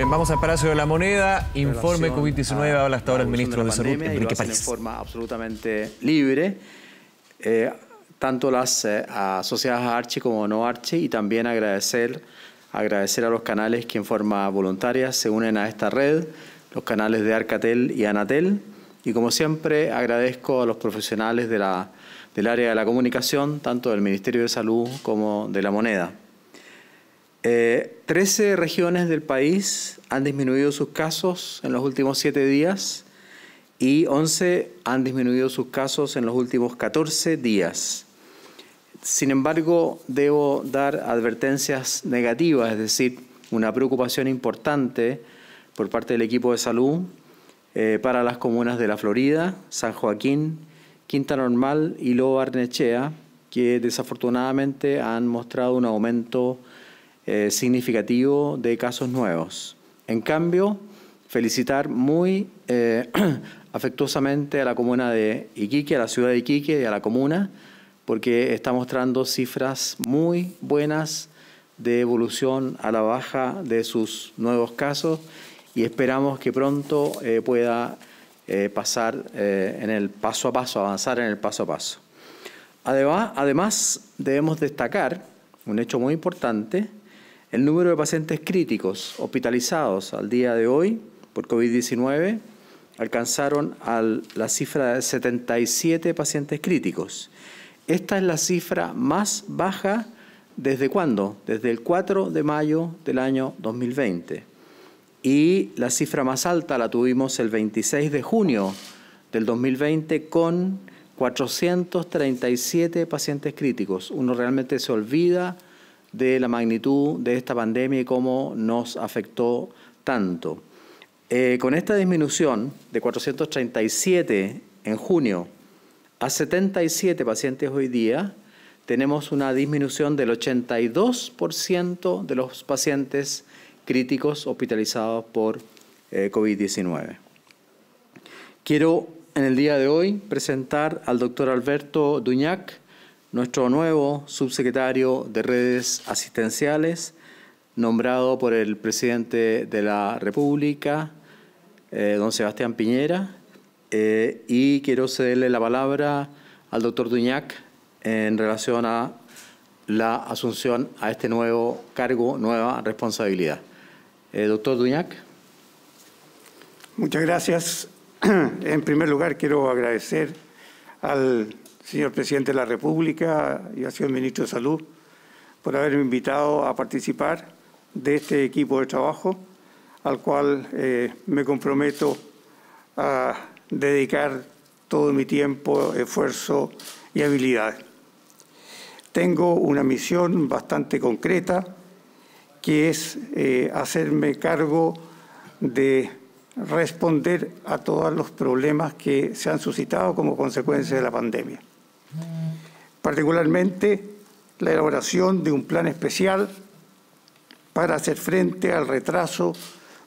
Bien, vamos al Palacio de la Moneda. Informe COVID-19 habla hasta ahora el ministro de, Salud, Enrique París. forma absolutamente libre. Eh, tanto las eh, asociadas a Archi como no Archi y también agradecer, agradecer a los canales que en forma voluntaria se unen a esta red, los canales de Arcatel y Anatel. Y como siempre agradezco a los profesionales de del área de la comunicación, tanto del Ministerio de Salud como de la Moneda. 13 eh, regiones del país han disminuido sus casos en los últimos 7 días y 11 han disminuido sus casos en los últimos 14 días. Sin embargo, debo dar advertencias negativas, es decir, una preocupación importante por parte del equipo de salud eh, para las comunas de La Florida, San Joaquín, Quinta Normal y Lobo Arnechea, que desafortunadamente han mostrado un aumento eh, significativo de casos nuevos. En cambio, felicitar muy eh, afectuosamente a la comuna de Iquique, a la ciudad de Iquique y a la comuna, porque está mostrando cifras muy buenas de evolución a la baja de sus nuevos casos y esperamos que pronto eh, pueda pasar en el paso a paso, avanzar en el paso a paso. Además, además debemos destacar un hecho muy importante, el número de pacientes críticos hospitalizados al día de hoy por COVID-19 alcanzaron a la cifra de 77 pacientes críticos. Esta es la cifra más baja desde cuándo? Desde el 4 de mayo del año 2020. Y la cifra más alta la tuvimos el 26 de junio del 2020 con 437 pacientes críticos. Uno realmente se olvida de la magnitud de esta pandemia y cómo nos afectó tanto. Eh, con esta disminución de 437 en junio a 77 pacientes hoy día, tenemos una disminución del 82% de los pacientes críticos hospitalizados por eh, COVID-19. Quiero en el día de hoy presentar al doctor Alberto Duñac, nuestro nuevo subsecretario de redes asistenciales, nombrado por el presidente de la República, eh, don Sebastián Piñera. Eh, y quiero cederle la palabra al doctor Duñac en relación a la asunción a este nuevo cargo, nueva responsabilidad. Eh, doctor Duñac. Muchas gracias. En primer lugar, quiero agradecer al señor presidente de la República y al señor ministro de Salud por haberme invitado a participar de este equipo de trabajo al cual eh, me comprometo a dedicar todo mi tiempo, esfuerzo y habilidades. Tengo una misión bastante concreta que es eh, hacerme cargo de responder a todos los problemas que se han suscitado como consecuencia de la pandemia particularmente la elaboración de un plan especial para hacer frente al retraso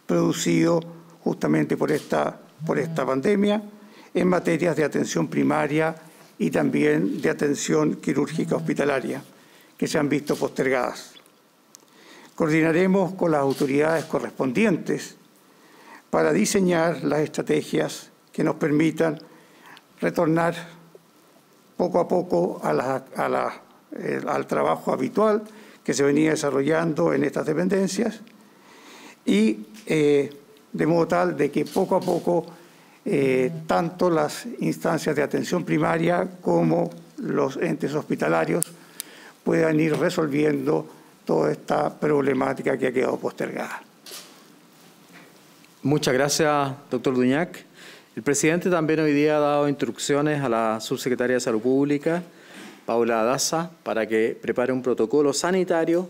producido justamente por esta, por esta pandemia en materias de atención primaria y también de atención quirúrgica hospitalaria, que se han visto postergadas. Coordinaremos con las autoridades correspondientes para diseñar las estrategias que nos permitan retornar poco a poco eh, al trabajo habitual que se venía desarrollando en estas dependencias y eh, de modo tal de que poco a poco eh, tanto las instancias de atención primaria como los entes hospitalarios puedan ir resolviendo toda esta problemática que ha quedado postergada. Muchas gracias, doctor Duñac. El presidente también hoy día ha dado instrucciones a la subsecretaria de Salud Pública, Paula Daza, para que prepare un protocolo sanitario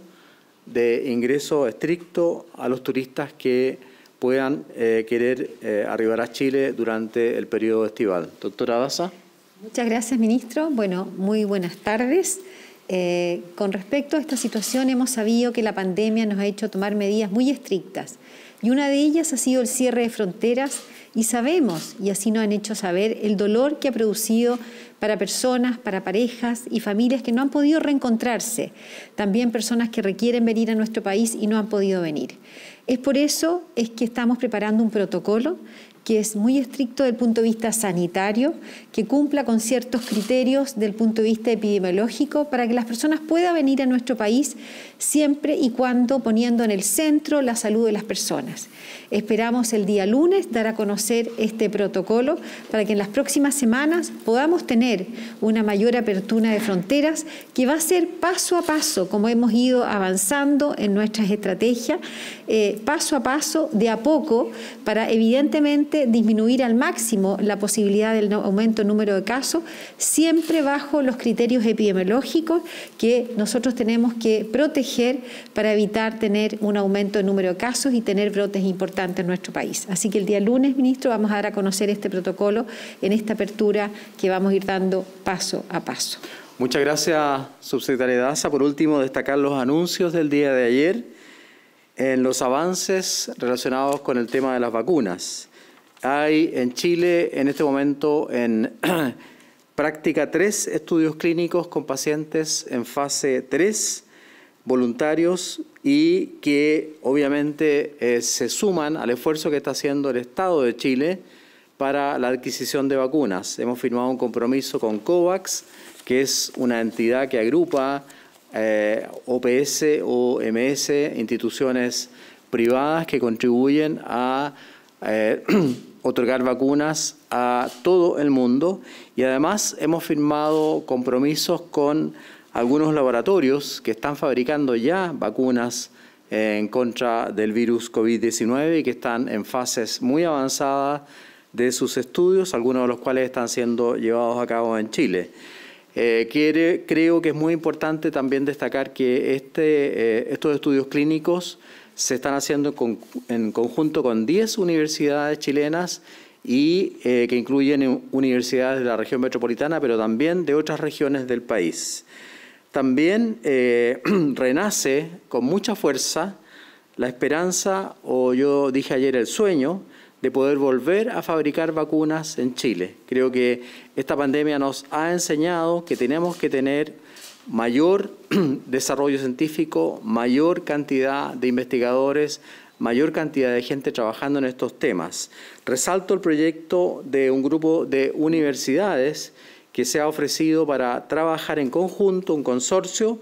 de ingreso estricto a los turistas que puedan eh, querer eh, arribar a Chile durante el periodo estival. Doctora Daza. Muchas gracias, ministro. Bueno, muy buenas tardes. Eh, con respecto a esta situación, hemos sabido que la pandemia nos ha hecho tomar medidas muy estrictas. Y una de ellas ha sido el cierre de fronteras y sabemos, y así nos han hecho saber, el dolor que ha producido para personas, para parejas y familias que no han podido reencontrarse, también personas que requieren venir a nuestro país y no han podido venir. Es por eso es que estamos preparando un protocolo que es muy estricto del punto de vista sanitario, que cumpla con ciertos criterios del punto de vista epidemiológico para que las personas puedan venir a nuestro país siempre y cuando poniendo en el centro la salud de las personas. Esperamos el día lunes dar a conocer este protocolo para que en las próximas semanas podamos tener una mayor apertura de fronteras que va a ser paso a paso, como hemos ido avanzando en nuestras estrategias, eh, paso a paso, de a poco, para evidentemente disminuir al máximo la posibilidad del aumento en número de casos, siempre bajo los criterios epidemiológicos que nosotros tenemos que proteger para evitar tener un aumento en número de casos y tener brotes importantes en nuestro país. Así que el día lunes, ministro, vamos a dar a conocer este protocolo en esta apertura que vamos a ir dando paso a paso. Muchas gracias, subsecretaria Daza. Por último, destacar los anuncios del día de ayer en los avances relacionados con el tema de las vacunas. Hay en Chile en este momento en práctica tres estudios clínicos con pacientes en fase 3, voluntarios, y que obviamente eh, se suman al esfuerzo que está haciendo el Estado de Chile para la adquisición de vacunas. Hemos firmado un compromiso con COVAX, que es una entidad que agrupa eh, OPS OMS, instituciones privadas que contribuyen a eh, otorgar vacunas a todo el mundo y además hemos firmado compromisos con algunos laboratorios que están fabricando ya vacunas en contra del virus COVID-19 y que están en fases muy avanzadas de sus estudios, algunos de los cuales están siendo llevados a cabo en Chile. Eh, creo que es muy importante también destacar que este, eh, estos estudios clínicos se están haciendo en conjunto con 10 universidades chilenas y eh, que incluyen universidades de la región metropolitana, pero también de otras regiones del país. También eh, renace con mucha fuerza la esperanza, o yo dije ayer el sueño, de poder volver a fabricar vacunas en Chile. Creo que esta pandemia nos ha enseñado que tenemos que tener mayor desarrollo científico, mayor cantidad de investigadores, mayor cantidad de gente trabajando en estos temas. Resalto el proyecto de un grupo de universidades que se ha ofrecido para trabajar en conjunto, un consorcio,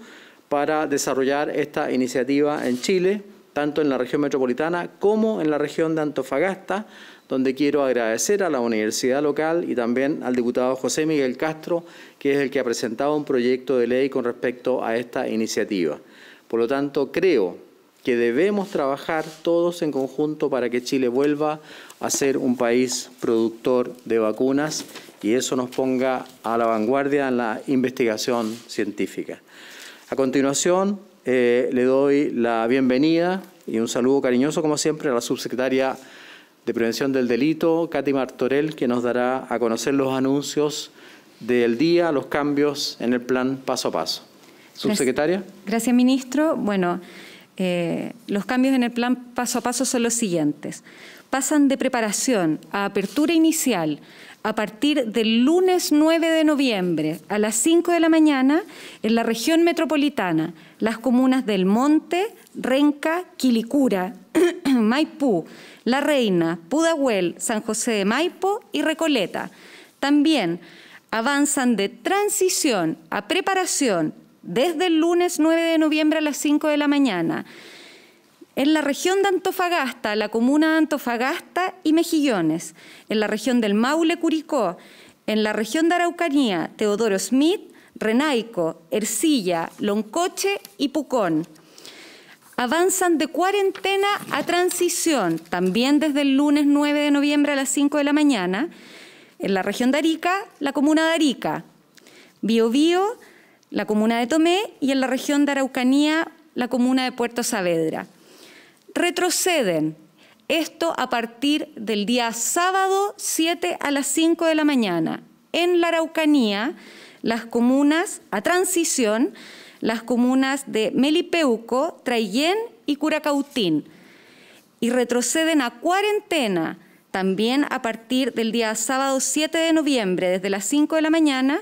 para desarrollar esta iniciativa en Chile tanto en la región metropolitana como en la región de Antofagasta, donde quiero agradecer a la universidad local y también al diputado José Miguel Castro, que es el que ha presentado un proyecto de ley con respecto a esta iniciativa. Por lo tanto, creo que debemos trabajar todos en conjunto para que Chile vuelva a ser un país productor de vacunas y eso nos ponga a la vanguardia en la investigación científica. A continuación, eh, le doy la bienvenida y un saludo cariñoso, como siempre, a la subsecretaria de Prevención del Delito, Katy Martorell, que nos dará a conocer los anuncios del día, los cambios en el plan paso a paso. Subsecretaria. Gracias, ministro. Bueno, eh, los cambios en el plan paso a paso son los siguientes pasan de preparación a apertura inicial a partir del lunes 9 de noviembre a las 5 de la mañana en la región metropolitana, las comunas del Monte, Renca, Quilicura, Maipú, La Reina, Pudahuel, San José de Maipo y Recoleta. También avanzan de transición a preparación desde el lunes 9 de noviembre a las 5 de la mañana en la región de Antofagasta, la comuna de Antofagasta y Mejillones. En la región del Maule, Curicó. En la región de Araucanía, Teodoro Smith, Renaico, Ercilla, Loncoche y Pucón. Avanzan de cuarentena a transición, también desde el lunes 9 de noviembre a las 5 de la mañana. En la región de Arica, la comuna de Arica. Bio Biobío, la comuna de Tomé y en la región de Araucanía, la comuna de Puerto Saavedra retroceden. Esto a partir del día sábado 7 a las 5 de la mañana. En la Araucanía, las comunas a transición, las comunas de Melipeuco, Traillén y Curacautín. Y retroceden a cuarentena también a partir del día sábado 7 de noviembre, desde las 5 de la mañana,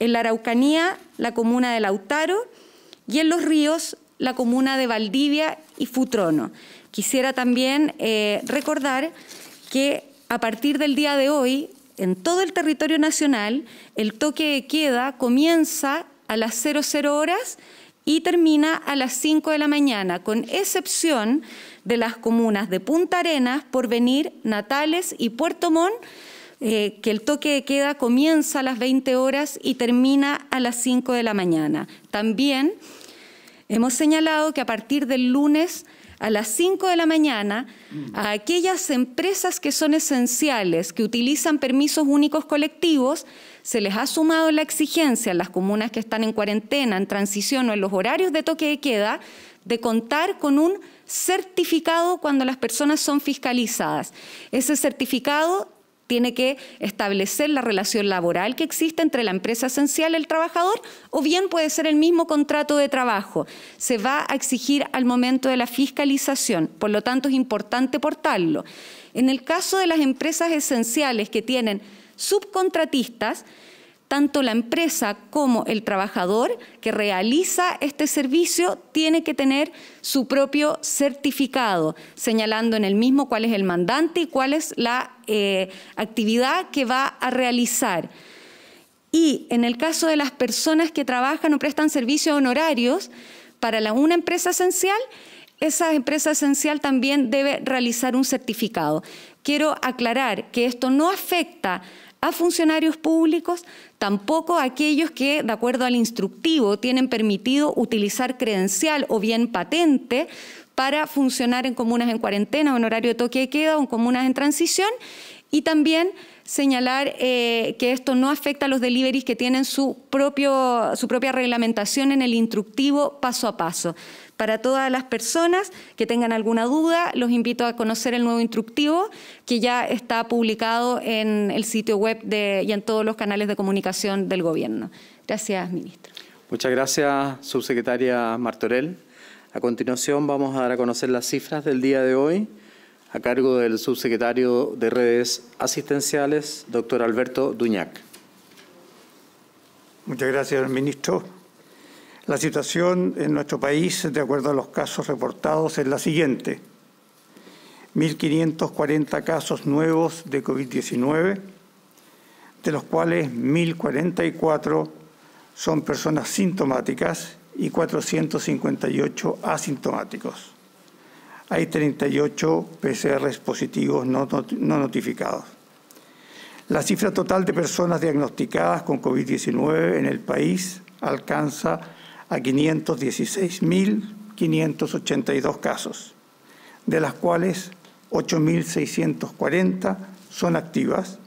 en la Araucanía, la comuna de Lautaro, y en los ríos la comuna de Valdivia y Futrono. Quisiera también eh, recordar que a partir del día de hoy, en todo el territorio nacional, el toque de queda comienza a las 00 horas y termina a las 5 de la mañana, con excepción de las comunas de Punta Arenas, Porvenir, Natales y Puerto Mont eh, que el toque de queda comienza a las 20 horas y termina a las 5 de la mañana. También Hemos señalado que a partir del lunes a las 5 de la mañana a aquellas empresas que son esenciales, que utilizan permisos únicos colectivos, se les ha sumado la exigencia a las comunas que están en cuarentena, en transición o en los horarios de toque de queda de contar con un certificado cuando las personas son fiscalizadas. Ese certificado tiene que establecer la relación laboral que existe entre la empresa esencial y el trabajador, o bien puede ser el mismo contrato de trabajo. Se va a exigir al momento de la fiscalización, por lo tanto es importante portarlo. En el caso de las empresas esenciales que tienen subcontratistas, tanto la empresa como el trabajador que realiza este servicio tiene que tener su propio certificado, señalando en el mismo cuál es el mandante y cuál es la eh, actividad que va a realizar. Y en el caso de las personas que trabajan o prestan servicios honorarios para la, una empresa esencial, esa empresa esencial también debe realizar un certificado. Quiero aclarar que esto no afecta a funcionarios públicos, tampoco a aquellos que, de acuerdo al instructivo, tienen permitido utilizar credencial o bien patente para funcionar en comunas en cuarentena, o en horario de toque de queda o en comunas en transición, y también señalar eh, que esto no afecta a los deliveries que tienen su, propio, su propia reglamentación en el instructivo paso a paso. Para todas las personas que tengan alguna duda, los invito a conocer el nuevo instructivo que ya está publicado en el sitio web y en todos los canales de comunicación del Gobierno. Gracias, ministro. Muchas gracias, subsecretaria Martorell. A continuación vamos a dar a conocer las cifras del día de hoy a cargo del subsecretario de redes asistenciales, doctor Alberto Duñac. Muchas gracias, ministro. La situación en nuestro país, de acuerdo a los casos reportados, es la siguiente. 1.540 casos nuevos de COVID-19, de los cuales 1.044 son personas sintomáticas y 458 asintomáticos. Hay 38 PCR positivos no notificados. La cifra total de personas diagnosticadas con COVID-19 en el país alcanza a 516.582 casos, de las cuales 8.640 son activas.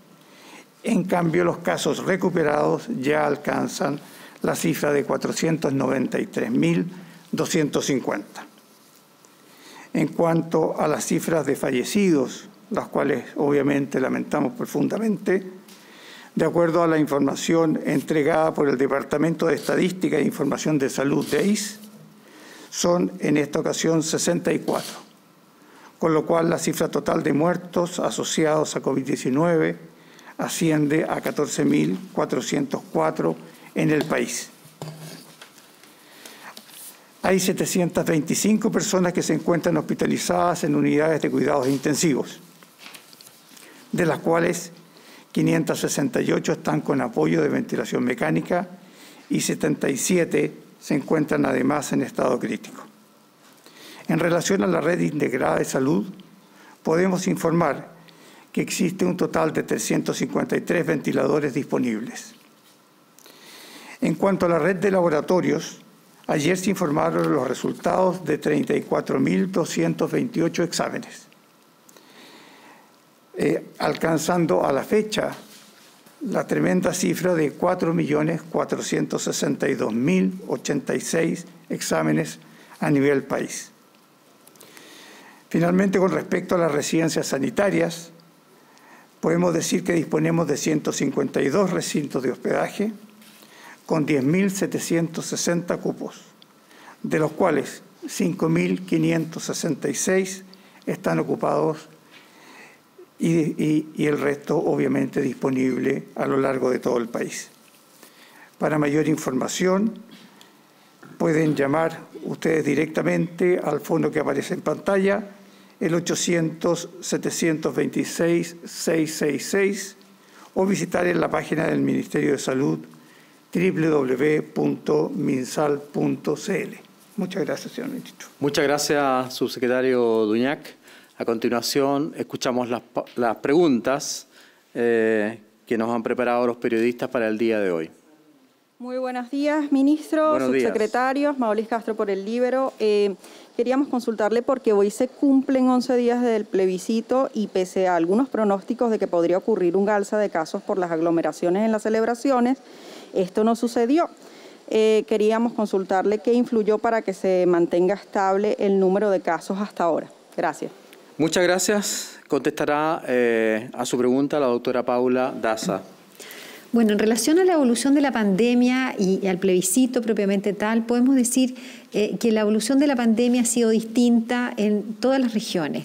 En cambio, los casos recuperados ya alcanzan la cifra de 493.250. En cuanto a las cifras de fallecidos, las cuales obviamente lamentamos profundamente, de acuerdo a la información entregada por el Departamento de Estadística e Información de Salud de EIS, son en esta ocasión 64, con lo cual la cifra total de muertos asociados a COVID-19 asciende a 14.404 en el país. Hay 725 personas que se encuentran hospitalizadas en unidades de cuidados intensivos, de las cuales 568 están con apoyo de ventilación mecánica y 77 se encuentran además en estado crítico. En relación a la red integrada de salud, podemos informar que existe un total de 353 ventiladores disponibles. En cuanto a la red de laboratorios, ayer se informaron los resultados de 34.228 exámenes. Eh, alcanzando a la fecha la tremenda cifra de 4.462.086 exámenes a nivel país. Finalmente, con respecto a las residencias sanitarias, podemos decir que disponemos de 152 recintos de hospedaje con 10.760 cupos, de los cuales 5.566 están ocupados y, el resto obviamente disponible a lo largo de todo el país. Para mayor información pueden llamar ustedes directamente al fondo que aparece en pantalla, el 800-726-666 o visitar en la página del Ministerio de Salud www.minsal.cl. Muchas gracias, señor ministro. Muchas gracias, subsecretario Duñac. A continuación, escuchamos las, preguntas eh, que nos han preparado los periodistas para el día de hoy. Muy buenos días, ministro, subsecretarios, Mauricio Castro por el Libero. Eh, queríamos consultarle porque hoy se cumplen 11 días del plebiscito y pese a algunos pronósticos de que podría ocurrir un alza de casos por las aglomeraciones en las celebraciones, esto no sucedió. Eh, queríamos consultarle qué influyó para que se mantenga estable el número de casos hasta ahora. Gracias. Muchas gracias. Contestará eh, a su pregunta la doctora Paula Daza. Bueno, en relación a la evolución de la pandemia y al plebiscito propiamente tal, podemos decir eh, que la evolución de la pandemia ha sido distinta en todas las regiones.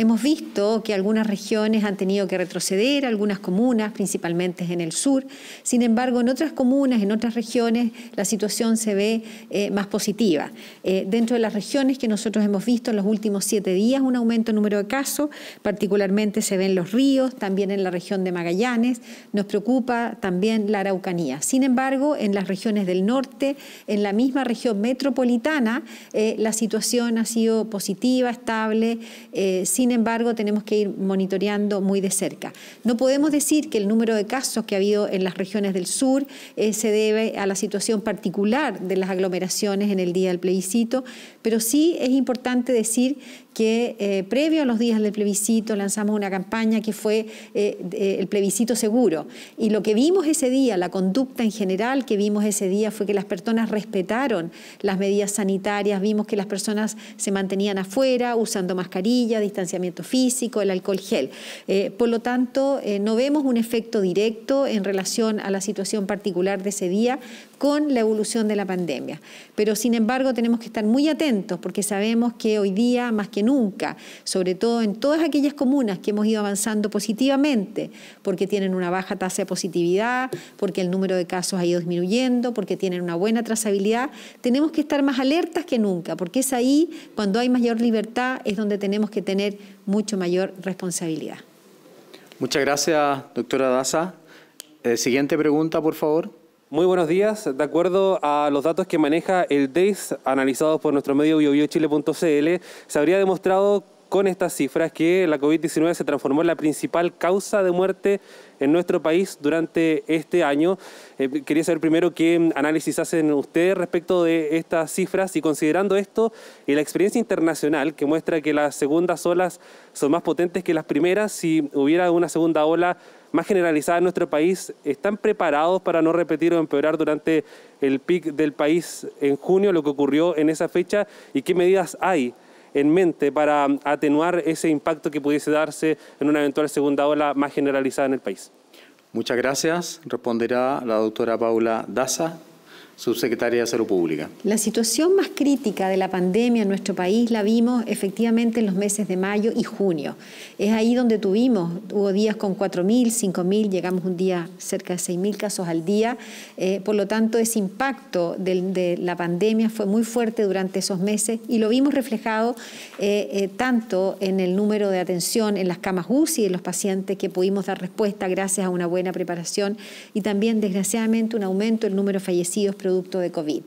Hemos visto que algunas regiones han tenido que retroceder, algunas comunas, principalmente en el sur. Sin embargo, en otras comunas, en otras regiones, la situación se ve eh, más positiva. Eh, dentro de las regiones que nosotros hemos visto en los últimos siete días, un aumento en número de casos, particularmente se ven los ríos, también en la región de Magallanes. Nos preocupa también la Araucanía. Sin embargo, en las regiones del norte, en la misma región metropolitana, eh, la situación ha sido positiva, estable, sin sin embargo, tenemos que ir monitoreando muy de cerca. No podemos decir que el número de casos que ha habido en las regiones del sur eh, se debe a la situación particular de las aglomeraciones en el día del plebiscito, pero sí es importante decir que eh, previo a los días del plebiscito lanzamos una campaña que fue eh, el plebiscito seguro. Y lo que vimos ese día, la conducta en general que vimos ese día fue que las personas respetaron las medidas sanitarias, vimos que las personas se mantenían afuera usando mascarilla, distanciamiento físico, el alcohol gel. Eh, por lo tanto, no vemos un efecto directo en relación a la situación particular de ese día, con la evolución de la pandemia. Pero sin embargo tenemos que estar muy atentos porque sabemos que hoy día, más que nunca, sobre todo en todas aquellas comunas que hemos ido avanzando positivamente, porque tienen una baja tasa de positividad, porque el número de casos ha ido disminuyendo, porque tienen una buena trazabilidad, tenemos que estar más alertas que nunca, porque es ahí cuando hay mayor libertad, es donde tenemos que tener mucho mayor responsabilidad. Muchas gracias, doctora Daza. Eh, siguiente pregunta, por favor. Muy buenos días. De acuerdo a los datos que maneja el DAIS, e analizados por nuestro medio biobiochile.cl, se habría demostrado con estas cifras que la COVID-19 se transformó en la principal causa de muerte en nuestro país durante este año. Eh, quería saber primero qué análisis hacen ustedes respecto de estas cifras y considerando esto y la experiencia internacional que muestra que las segundas olas son más potentes que las primeras, si hubiera una segunda ola más generalizada en nuestro país, ¿están preparados para no repetir o empeorar durante el pic del país en junio, lo que ocurrió en esa fecha? ¿Y qué medidas hay en mente para atenuar ese impacto que pudiese darse en una eventual segunda ola más generalizada en el país? Muchas gracias. Responderá la doctora Paula Daza, subsecretaria de Salud Pública. La situación más crítica de la pandemia en nuestro país la vimos efectivamente en los meses de mayo y junio. Es ahí donde tuvimos, hubo días con 4.000, 5.000, llegamos un día cerca de 6.000 casos al día. Eh, por lo tanto, ese impacto de, la pandemia fue muy fuerte durante esos meses y lo vimos reflejado eh, eh, tanto en el número de atención en las camas UCI en los pacientes que pudimos dar respuesta gracias a una buena preparación y también, desgraciadamente, un aumento el número de fallecidos producto de COVID.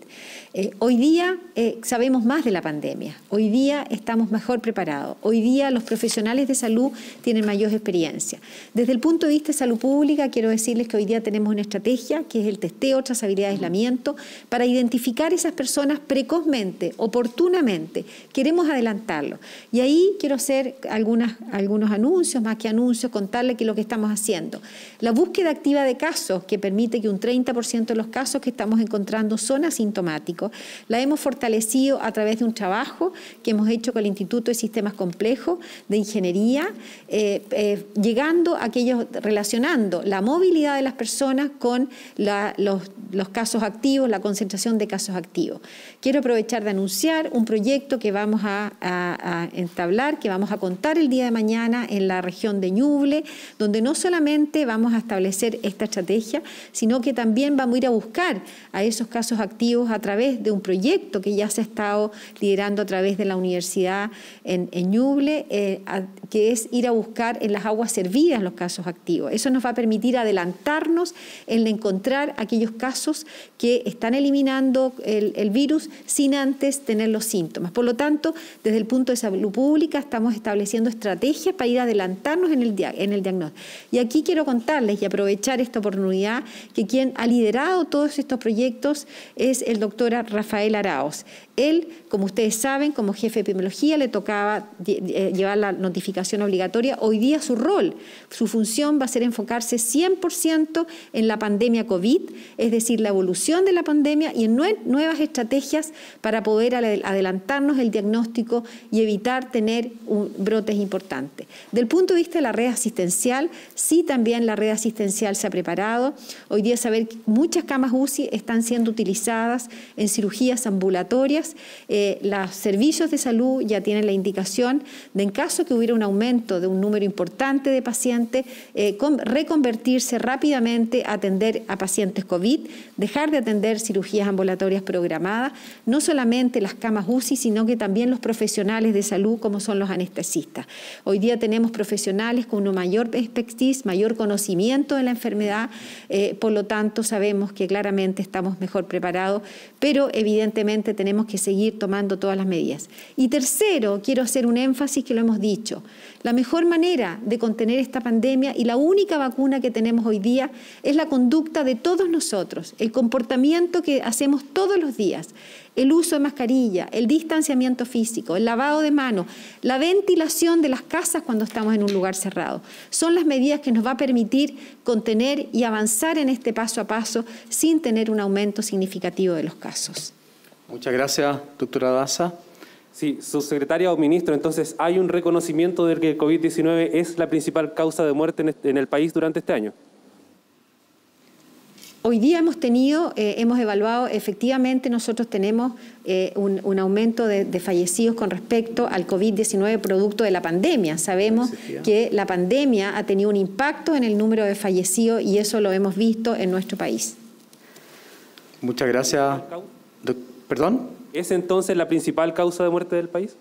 Eh, hoy día eh, sabemos más de la pandemia, hoy día estamos mejor preparados, hoy día los profesionales de salud tienen mayor experiencia. Desde el punto de vista de salud pública, quiero decirles que hoy día tenemos una estrategia que es el testeo, trazabilidad, aislamiento, para identificar esas personas precozmente, oportunamente. Queremos adelantarlo. Y ahí quiero hacer algunas, algunos anuncios, más que anuncios, contarles que lo que estamos haciendo. La búsqueda activa de casos, que permite que un 30% de los casos que estamos encontrando son asintomáticos la hemos fortalecido a través de un trabajo que hemos hecho con el Instituto de Sistemas Complejos de Ingeniería, eh, eh, llegando a aquellos, relacionando la movilidad de las personas con los, casos activos, la concentración de casos activos. Quiero aprovechar de anunciar un proyecto que vamos a, a entablar, que vamos a contar el día de mañana en la región de Ñuble, donde no solamente vamos a establecer esta estrategia, sino que también vamos a ir a buscar a esos casos activos a través de un proyecto que ya se ha estado liderando a través de la universidad en, en Ñuble, eh, que es ir a buscar en las aguas servidas los casos activos. Eso nos va a permitir adelantarnos en encontrar aquellos casos que están eliminando el, virus sin antes tener los síntomas. Por lo tanto, desde el punto de salud pública estamos estableciendo estrategias para ir adelantarnos en el, en el diagnóstico. Y aquí quiero contarles y aprovechar esta oportunidad que quien ha liderado todos estos proyectos es el doctor Rafael Araos. Él, como ustedes saben, como jefe de epidemiología le tocaba eh, llevar la notificación obligatoria. Hoy día su rol, su función va a ser enfocarse 100% en la pandemia COVID, es decir, la evolución de la pandemia y en nuevas estrategias para poder adelantarnos el diagnóstico y evitar tener brotes importantes. Del punto de vista de la red asistencial, sí también la red asistencial se ha preparado. Hoy día saber que muchas camas UCI están siendo utilizadas en cirugías ambulatorias eh, los servicios de salud ya tienen la indicación de en caso que hubiera un aumento de un número importante de pacientes, eh, reconvertirse rápidamente a atender a pacientes COVID, dejar de atender cirugías ambulatorias programadas, no solamente las camas UCI, sino que también los profesionales de salud como son los anestesistas. Hoy día tenemos profesionales con una mayor expertise, mayor conocimiento de la enfermedad, eh, por lo tanto sabemos que claramente estamos mejor preparados, pero evidentemente tenemos que que seguir tomando todas las medidas. Y tercero, quiero hacer un énfasis que lo hemos dicho. La mejor manera de contener esta pandemia y la única vacuna que tenemos hoy día es la conducta de todos nosotros, el comportamiento que hacemos todos los días, el uso de mascarilla, el distanciamiento físico, el lavado de manos, la ventilación de las casas cuando estamos en un lugar cerrado. Son las medidas que nos va a permitir contener y avanzar en este paso a paso sin tener un aumento significativo de los casos. Muchas gracias, doctora Daza. Sí, subsecretaria o ministro, entonces, ¿hay un reconocimiento de que el COVID-19 es la principal causa de muerte en el país durante este año? Hoy día hemos tenido, eh, hemos evaluado, efectivamente nosotros tenemos eh, un, aumento de, de, fallecidos con respecto al COVID-19 producto de la pandemia. Sabemos que la pandemia ha tenido un impacto en el número de fallecidos y eso lo hemos visto en nuestro país. Muchas gracias. ¿Perdón? ¿Es entonces la principal causa de muerte del país?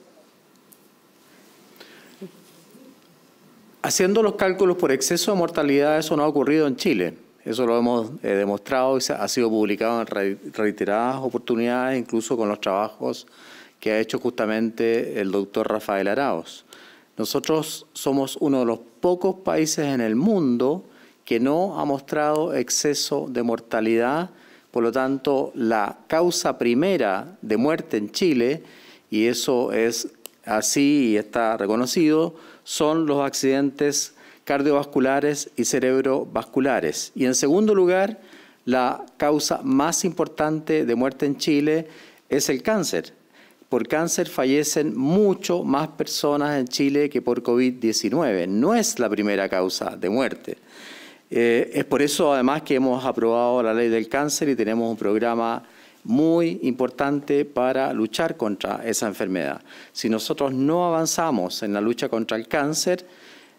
Haciendo los cálculos por exceso de mortalidad, eso no ha ocurrido en Chile. Eso lo hemos eh, demostrado y ha sido publicado en reiteradas oportunidades, incluso con los trabajos que ha hecho justamente el doctor Rafael Araos. Nosotros somos uno de los pocos países en el mundo que no ha mostrado exceso de mortalidad por lo tanto, la causa primera de muerte en Chile, y eso es así y está reconocido, son los accidentes cardiovasculares y cerebrovasculares. Y en segundo lugar, la causa más importante de muerte en Chile es el cáncer. Por cáncer fallecen mucho más personas en Chile que por COVID-19. No es la primera causa de muerte. Eh, es por eso, además, que hemos aprobado la ley del cáncer y tenemos un programa muy importante para luchar contra esa enfermedad. Si nosotros no avanzamos en la lucha contra el cáncer,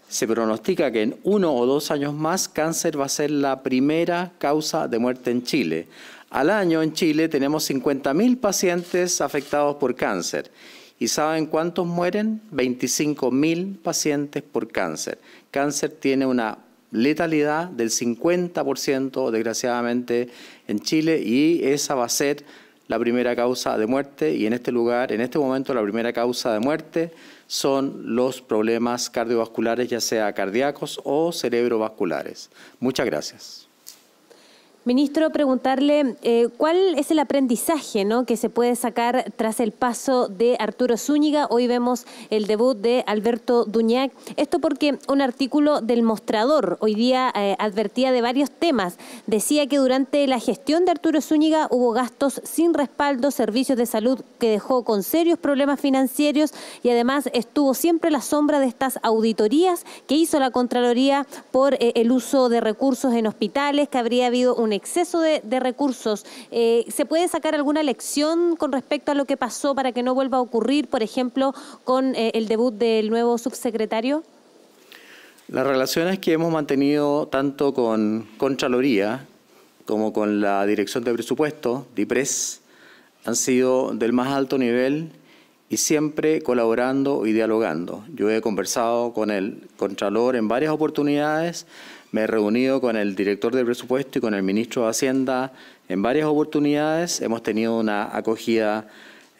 se pronostica que en uno o dos años más cáncer va a ser la primera causa de muerte en Chile. Al año en Chile tenemos 50.000 pacientes afectados por cáncer. ¿Y saben cuántos mueren? 25.000 pacientes por cáncer. Cáncer tiene una letalidad del 50%, desgraciadamente, en Chile y esa va a ser la primera causa de muerte y en este lugar, en este momento, la primera causa de muerte son los problemas cardiovasculares, ya sea cardíacos o cerebrovasculares. Muchas gracias. Ministro, preguntarle eh, cuál es el aprendizaje ¿no? que se puede sacar tras el paso de Arturo Zúñiga. Hoy vemos el debut de Alberto Duñac. Esto porque un artículo del Mostrador hoy día eh, advertía de varios temas. Decía que durante la gestión de Arturo Zúñiga hubo gastos sin respaldo, servicios de salud que dejó con serios problemas financieros y además estuvo siempre la sombra de estas auditorías que hizo la Contraloría por eh, el uso de recursos en hospitales, que habría habido un exceso de, recursos. Eh, ¿Se puede sacar alguna lección con respecto a lo que pasó para que no vuelva a ocurrir, por ejemplo, con eh, el debut del nuevo subsecretario? Las relaciones que hemos mantenido tanto con Contraloría como con la Dirección de Presupuesto, DIPRES, han sido del más alto nivel y siempre colaborando y dialogando. Yo he conversado con el Contralor en varias oportunidades me he reunido con el director del presupuesto y con el ministro de Hacienda en varias oportunidades. Hemos tenido una acogida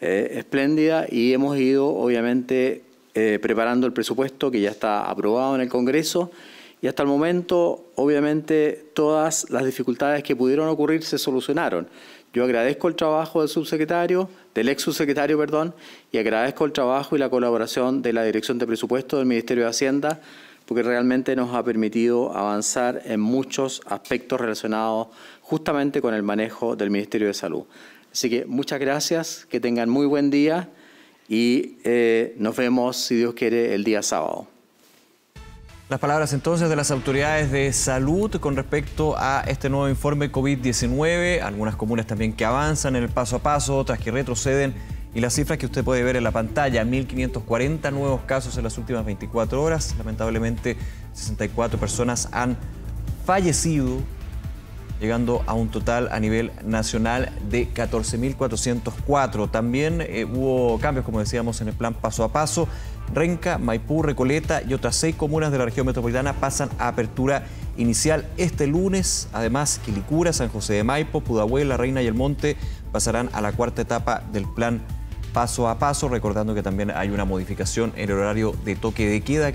eh, espléndida y hemos ido, obviamente, eh, preparando el presupuesto que ya está aprobado en el Congreso. Y hasta el momento, obviamente, todas las dificultades que pudieron ocurrir se solucionaron. Yo agradezco el trabajo del subsecretario, del ex subsecretario, perdón, y agradezco el trabajo y la colaboración de la Dirección de Presupuesto del Ministerio de Hacienda porque realmente nos ha permitido avanzar en muchos aspectos relacionados justamente con el manejo del Ministerio de Salud. Así que muchas gracias, que tengan muy buen día y eh, nos vemos, si Dios quiere, el día sábado. Las palabras entonces de las autoridades de salud con respecto a este nuevo informe COVID-19, algunas comunas también que avanzan en el paso a paso, otras que retroceden y las cifras que usted puede ver en la pantalla, 1.540 nuevos casos en las últimas 24 horas. Lamentablemente, 64 personas han fallecido, llegando a un total a nivel nacional de 14.404. También eh, hubo cambios, como decíamos, en el plan paso a paso. Renca, Maipú, Recoleta y otras seis comunas de la región metropolitana pasan a apertura inicial este lunes. Además, Quilicura, San José de Maipo, Pudahuel, La Reina y El Monte pasarán a la cuarta etapa del plan paso a paso, recordando que también hay una modificación en el horario de toque de queda